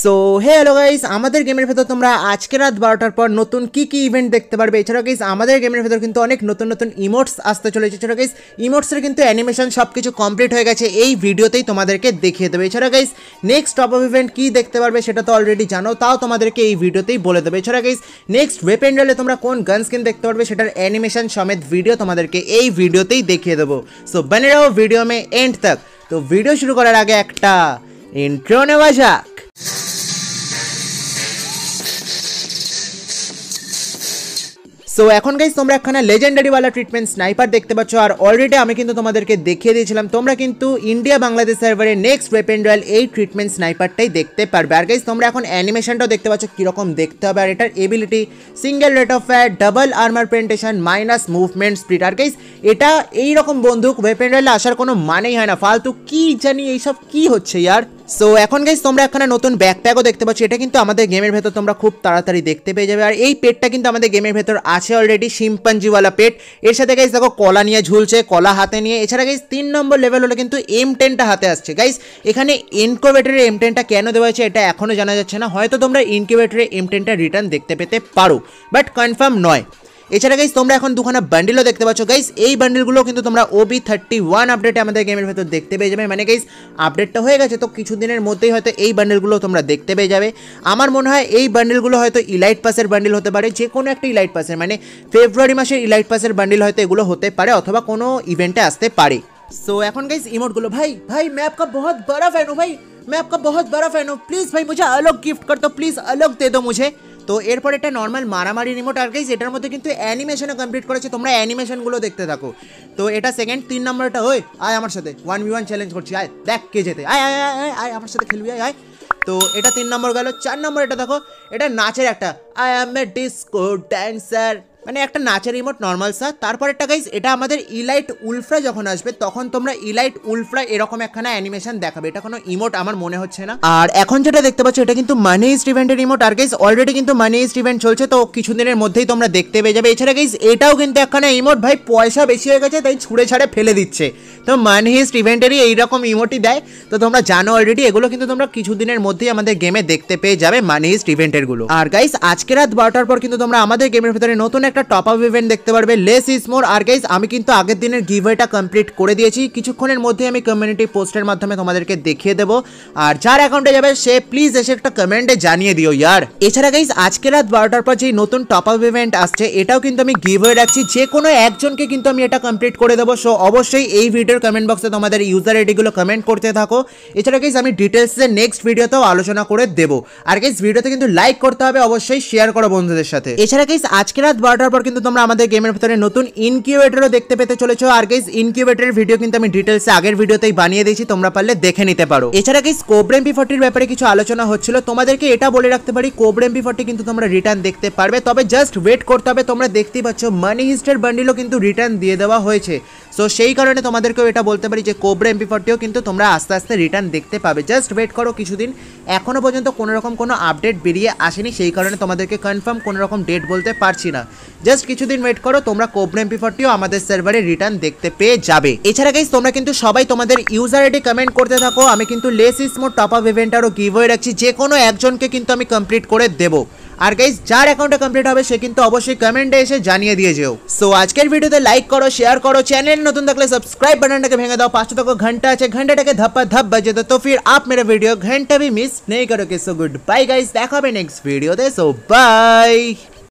so hey hello guys আমাদের গেমের ভেতর তোমরা আজকে রাত বারোটার পর নতুন কি কি ইভেন্ট দেখতে পারবে এছাড়া গাইস আমাদের গেমের ভেতর কিন্তু অনেক নতুন নতুন ইমোটস আসতে চলেছে এছাড়া গাইস ইমোটসের কিন্তু অ্যানিমেশন সব কিছু কমপ্লিট হয়ে গেছে এই ভিডিওতেই তোমাদেরকে দেখিয়ে দেবে এছাড়া guys next top up event কী দেখতে পারবে সেটা তো অলরেডি জানো তাও তোমাদেরকে এই ভিডিওতেই বলে দেবে এছাড়া গাইস নেক্সট ওয়েপেন রেলে তোমরা কোন গান স্কিন দেখতে পারবে সেটার অ্যানিমেশন সমেত ভিডিও তোমাদেরকে এই ভিডিওতেই দেখিয়ে দেবো সো বনে রাও ভিডিও মে এন্ড তক তো ভিডিও শুরু করার আগে একটা ইন্ট্রো নেওয়া যাক সো এখন গাইজ তোমরা একখানা লেজেন্ডারিওয়ালা ট্রিটমেন্ট স্নাইপার দেখতে পাচ্ছ আর অলরেডি আমি কিন্তু তোমাদেরকে দেখিয়ে দিয়েছিলাম তোমরা কিন্তু ইন্ডিয়া বাংলাদেশ সার্ভারে নেক্সট ওয়েপেন রয়্যাল এই ট্রিটমেন্ট স্নাইপারটাই দেখতে পারবে আর গাইজ তোমরা এখন অ্যানিমেশনটাও দেখতে পাচ্ছ কীরকম দেখতে হবে আর এটার ability single rate of fire double armour penetration minus movement speed আর গাইজ এটা এইরকম বন্দুক ওয়েপেন রয়্যালে আসার কোনো মানেই হয় না ফালতু কী জানি এইসব কী হচ্ছে ইয়ার সো এখন গাইজ তোমরা এখানে নতুন ব্যাকপ্যাকও দেখতে পাচ্ছ এটা কিন্তু আমাদের গেমের ভেতর তোমরা খুব তাড়াতাড়ি দেখতে পেয়ে যাবে আর এই পেটটা কিন্তু আমাদের গেমের ভেতর আছে অলরেডি শিম্পাঞ্জিওয়ালা পেট এর সাথে গাইজ দেখো কলা নিয়ে ঝুলছে কলা হাতে নিয়ে এছাড়া গাইজ তিন নম্বর লেভেল হলে কিন্তু এম টেনটা হাতে আসছে গাইজ এখানে ইনকিউবেটরের এম টেনটা কেন দেওয়া হয়েছে এটা এখনও জানা যাচ্ছে না হয়তো তোমরা ইনকিউবেটরের এম টেনটা রিটার্ন দেখতে পেতে পারো বাট কনফার্ম নয় এছাড়া গাইস তোমরা এখন দুখানা বান্ডিলও দেখতে পাচ্ছ গাইস এই বান্ডিলগুলো কিন্তু তোমরা ওবি থার্টি ওয়ান আপডেটে আমাদের গেমের ভেতর দেখতে পেয়ে যাবে মানে গাইস আপডেটটা হয়ে গেছে তো কিছুদিনের মধ্যেই হয়তো এই বান্ডিলগুলো তোমরা দেখতে পেয়ে যাবে আমার মনে হয় এই বান্ডিলগুলো হয়তো ইলাইট পাসের বান্ডিল হতে পারে যে কোনো একটা ইলাইট পাসের মানে ফেব্রুয়ারি মাসের ইলাইট পাসের বান্ডিল হয়তো এগুলো হতে পারে অথবা কোনো ইভেন্টে আসতে পারে সো এখন গাইস ইমোটগুলো ভাই ভাই भाई भाई मैं বড় ফ্যান बड़ा फैन हूँ भाई मैं आपका बहुत बड़ा फैन हूँ प्लीज़ भाई मुझे अलग गिफ्ट कर दो তো এরপর এটা নর্মাল মারামারি রিমোট আর গাইজ এটার মধ্যে কিন্তু অ্যানিমেশনও কমপ্লিট করেছে তোমরা অ্যানিমেশনগুলো দেখতে থাকো তো এটা সেকেন্ড তিন নম্বরটা ওই আয় আমার সাথে ওয়ান বি ওয়ান চ্যালেঞ্জ করছি আয় দেখ কে যেতে আয় আয় আয় আয় আমার সাথে খেলবি আয় আয় তো এটা তিন নম্বর গেল চার নম্বর এটা দেখো এটা নাচের একটা I am a disco dancer মানে একটা নাচের রিমোট নর্মাল সার তারপরেরটা গাইজ এটা আমাদের ইলাইট উলফ্রা যখন আসবে তখন তোমরা ইলাইট উলফ্রা এরকম একখানা অ্যানিমেশন দেখাবে এটা কোনো ইমোট আমার মনে হচ্ছে না আর এখন যেটা দেখতে পাচ্ছ এটা কিন্তু মানি ইস্ট ইভেন্টের ইমোট আর গাইজ অলরেডি কিন্তু মানি ইস্ট ইভেন্ট চলছে তো কিছুদিনের মধ্যেই তোমরা দেখতে পেয়ে যাবে এছাড়া গাইজ এটাও কিন্তু একখানা ইমোট ভাই পয়সা বেশি হয়ে গেছে তাই ছুঁড়ে ছাড়ে ফেলে দিচ্ছে তো মানি ইস্ট ইভেন্টেরই এইরকম ইমোটই দেয় তো তোমরা জানো অলরেডি এগুলো কিন্তু তোমরা কিছুদিনের মধ্যেই আমাদের গেমে দেখতে পেয়ে যাবে মানি ইস্ট ইভেন্টের গুলো আর গাইজ আজকে রাত বারোটার পর কিন্তু তোমরা আমাদের গেমের ভিতরে নতুন একটা টপ আপ ইভেন্ট দেখতে পারবে লেস ইজ মোর আর গাইজ আমি কিন্তু আগের দিনের গিভওয়েটা কমপ্লিট করে দিয়েছি কিছুক্ষণের মধ্যে আমি কমিউনিটি পোস্টের মাধ্যমে তোমাদেরকে দেখিয়ে দেবো আর যার অ্যাকাউন্টে যাবে সে প্লিজ এসে একটা কমেন্টে জানিয়ে দিও ইয়ার এছাড়া গাইজ আজকে রাত বারোটার পর যে নতুন টপ আপ ইভেন্ট আসছে এটাও কিন্তু আমি গিভওয়ে রাখছি যে কোনো একজনকে কিন্তু আমি এটা কমপ্লিট করে দেবো সো অবশ্যই এই ভিডিওর কমেন্ট বক্সে তোমাদের ইউজার আইডিগুলো কমেন্ট করতে থাকো এছাড়া গাইজ আমি ডিটেলসে নেক্সট ভিডিওতেও আলোচনা করে দেবো আর গাইজ ভিডিওতে কিন্তু লাইক করতে হবে অবশ্যই শেয়ার করো বন্ধুদের সাথে এছাড়া গাইজ আজকে রাত বারোটা কাটার পর কিন্তু তোমরা আমাদের গেমের ভিতরে নতুন ইনকিউবেটরও দেখতে পেতে চলেছো আর গেস ইনকিউবেটরের ভিডিও কিন্তু আমি ডিটেলসে আগের ভিডিওতেই বানিয়ে দিয়েছি তোমরা পারলে দেখে নিতে পারো এছাড়া গেস কোব্রেম পি ফর্টির ব্যাপারে কিছু আলোচনা হচ্ছিল তোমাদেরকে এটা বলে রাখতে পারি কোব্রেম পি ফর্টি কিন্তু তোমরা রিটার্ন দেখতে পারবে তবে জাস্ট ওয়েট করতে হবে তোমরা দেখতেই পাচ্ছ মানি হিস্টার বান্ডিলও কিন্তু রিটার্ন দিয়ে দেওয়া হয়েছে সো সেই কারণে তোমাদেরকেও এটা বলতে পারি যে কোবরা এমপি ফর্টিও কিন্তু তোমরা আস্তে আস্তে রিটার্ন দেখতে পাবে জাস্ট ওয়েট করো কিছুদিন এখনও পর্যন্ত কোনো রকম কোনো আপডেট বেরিয়ে আসেনি সেই কারণে তোমাদেরকে কনফার্ম কোনো রকম ডেট বলতে পারছি না জাস্ট কিছুদিন ওয়েট করো তোমরা এমপি ফোরটিও আমাদের সার্ভারে রিটার্ন দেখতে পেয়ে যাবে এছাড়া গাইজ তোমরা কিন্তু সবাই তোমাদের ইউজার আইডি কমেন্ট করতে থাকো আমি কিন্তু less more top up event আরও গিভ হয়ে রাখছি যে কোনো একজনকে কিন্তু আমি কমপ্লিট করে দেবো আর গাইজ যার অ্যাকাউন্টে কমপ্লিট হবে সে কিন্তু অবশ্যই কমেন্টে এসে জানিয়ে দিয়ে যেও সো আজকের ভিডিওতে লাইক করো শেয়ার করো চ্যানেল নতুন থাকলে সাবস্ক্রাইব বাটনটাকে ভেঙে দাও পাঁচটা টাকা ঘন্টা আছে ঘন্টাটাকে ধাপ্পা ধাপ বাজে দো তো ফির আপ মেরা ভিডিও ঘন্টা ভি মিস নেই করো কে সো গুড বাই গাইজ দেখা হবে নেক্সট ভিডিওতে সো বাই